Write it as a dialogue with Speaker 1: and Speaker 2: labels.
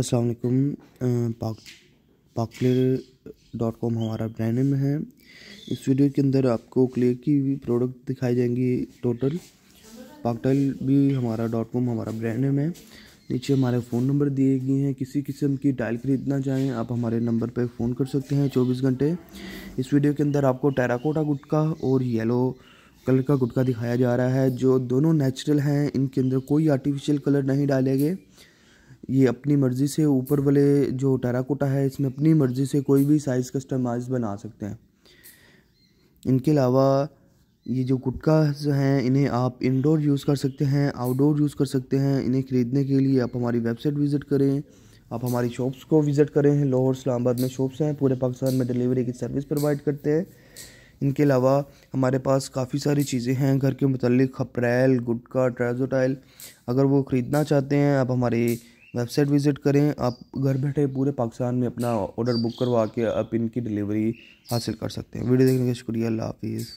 Speaker 1: अस्सलाम वालेकुम Pak Pakplay dot com हमारा ब्रांड में है इस वीडियो के अंदर आपको क्लियर की भी प्रोडक्ट दिखाई जाएंगी टोटल पाकटाइल भी हमारा डॉट कॉम हमारा ब्रांड में है नीचे हमारे फ़ोन नंबर दिए गए हैं किसी किस्म की टाइल खरीदना चाहें आप हमारे नंबर पर फ़ोन कर सकते हैं चौबीस घंटे इस वीडियो के अंदर आपको टेराकोटा गुटका और येलो कलर का गुटका दिखाया जा रहा है जो दोनों नेचुरल हैं इनके अंदर कोई आर्टिफिशियल कलर नहीं डाले गए ये अपनी मर्ज़ी से ऊपर वाले जो टेराकोटा है इसमें अपनी मर्ज़ी से कोई भी साइज़ कस्टमाइज बना सकते हैं इनके अलावा ये जो गुटकाज हैं इन्हें आप इंडोर यूज़ कर सकते हैं आउटडोर यूज़ कर सकते हैं इन्हें ख़रीदने के लिए आप हमारी वेबसाइट विज़िट करें आप हमारी शॉप्स को विज़िट करें लाहौर इस्लामाबाद में शॉप्स हैं पूरे पाकिस्तान में डिलीवरी की सर्विस प्रोवाइड करते हैं इनके अलावा हमारे पास काफ़ी सारी चीज़ें हैं घर के मतलब खपरेल गुटका ट्रेजोटाइल अगर वो ख़रीदना चाहते हैं आप हमारे वेबसाइट विज़िट करें आप घर बैठे पूरे पाकिस्तान में अपना ऑर्डर बुक करवा के आप इनकी डिलीवरी हासिल कर सकते हैं वीडियो देखने का शुक्रिया अल्लाह हाफिज़